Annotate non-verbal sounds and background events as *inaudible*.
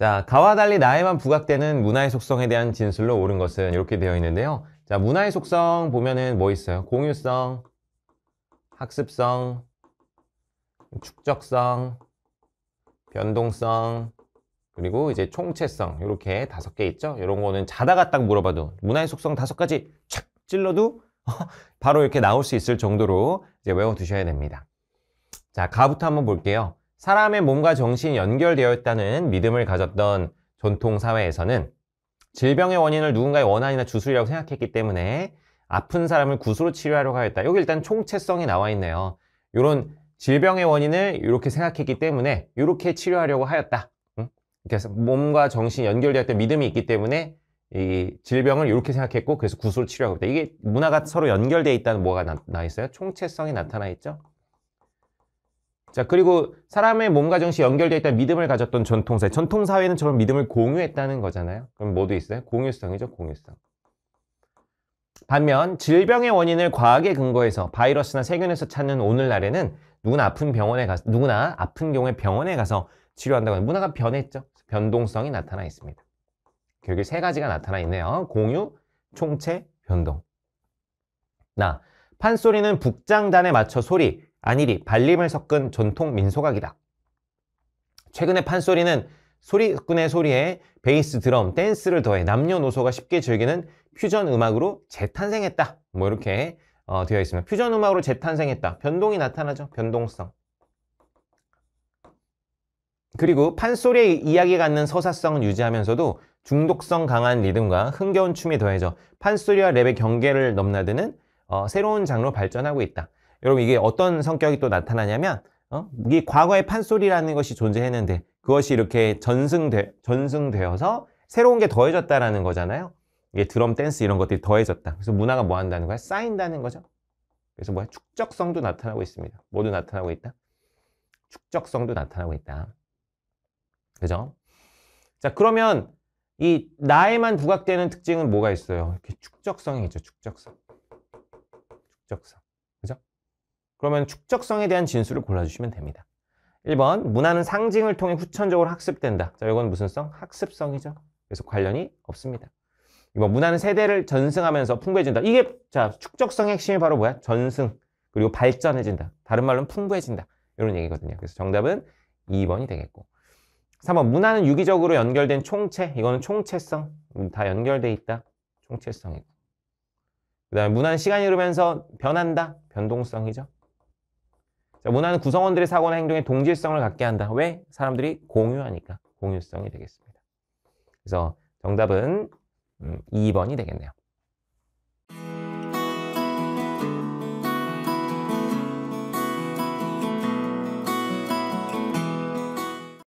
자, 가와 달리 나에만 부각되는 문화의 속성에 대한 진술로 옳은 것은 이렇게 되어 있는데요. 자, 문화의 속성 보면은 뭐 있어요? 공유성, 학습성, 축적성, 변동성, 그리고 이제 총체성 이렇게 다섯 개 있죠. 이런 거는 자다가 딱 물어봐도 문화의 속성 다섯 가지 착 찔러도 *laughs* 바로 이렇게 나올 수 있을 정도로 이제 외워두셔야 됩니다. 자, 가부터 한번 볼게요. 사람의 몸과 정신이 연결되어 있다는 믿음을 가졌던 전통사회에서는 질병의 원인을 누군가의 원한이나 주술이라고 생각했기 때문에 아픈 사람을 구수로 치료하려고 하였다. 여기 일단 총체성이 나와 있네요. 이런 질병의 원인을 이렇게 생각했기 때문에 이렇게 치료하려고 하였다. 그래서 몸과 정신이 연결되었던 믿음이 있기 때문에 이 질병을 이렇게 생각했고 그래서 구수로 치료하고 있다. 이게 문화가 서로 연결돼 있다는 뭐가 나, 나 있어요? 총체성이 나타나 있죠. 자 그리고 사람의 몸과 정신 이 연결되어 있다는 믿음을 가졌던 전통사회 전통사회는 저런 믿음을 공유했다는 거잖아요 그럼 뭐도 있어요? 공유성이죠 공유성 반면 질병의 원인을 과학에근거해서 바이러스나 세균에서 찾는 오늘날에는 누구나 아픈 병원에 가서 누구나 아픈 경우에 병원에 가서 치료한다고 하는 문화가 변했죠 변동성이 나타나 있습니다 결국 세 가지가 나타나 있네요 공유, 총체, 변동 나 판소리는 북장단에 맞춰 소리 아니리 발림을 섞은 전통 민속악이다. 최근의 판소리는 소리꾼의 소리에 베이스, 드럼, 댄스를 더해 남녀노소가 쉽게 즐기는 퓨전 음악으로 재탄생했다. 뭐 이렇게 어, 되어 있습니다. 퓨전 음악으로 재탄생했다. 변동이 나타나죠. 변동성. 그리고 판소리의 이야기 갖는 서사성을 유지하면서도 중독성 강한 리듬과 흥겨운 춤이 더해져 판소리와 랩의 경계를 넘나드는 어, 새로운 장르로 발전하고 있다. 여러분 이게 어떤 성격이 또 나타나냐면 어? 이 과거의 판소리라는 것이 존재했는데 그것이 이렇게 전승되, 전승되어서 새로운 게 더해졌다라는 거잖아요. 이게 드럼 댄스 이런 것들이 더해졌다. 그래서 문화가 뭐 한다는 거야? 쌓인다는 거죠. 그래서 뭐야? 축적성도 나타나고 있습니다. 모두 나타나고 있다. 축적성도 나타나고 있다. 그죠? 자, 그러면 이 나에만 부각되는 특징은 뭐가 있어요? 이렇게 축적성이 있죠. 축적성. 축적성. 그러면 축적성에 대한 진술을 골라주시면 됩니다. 1번 문화는 상징을 통해 후천적으로 학습된다. 자, 이건 무슨 성? 학습성이죠. 그래서 관련이 없습니다. 2번 문화는 세대를 전승하면서 풍부해진다. 이게 자 축적성의 핵심이 바로 뭐야? 전승 그리고 발전해진다. 다른 말로는 풍부해진다. 이런 얘기거든요. 그래서 정답은 2번이 되겠고 3번 문화는 유기적으로 연결된 총체. 이거는 총체성. 음, 다 연결돼 있다. 총체성이고 그 다음에 문화는 시간이 흐르면서 변한다. 변동성이죠. 문화는 구성원들의 사고나 행동에 동질성을 갖게 한다. 왜? 사람들이 공유하니까 공유성이 되겠습니다. 그래서 정답은 2번이 음, 되겠네요.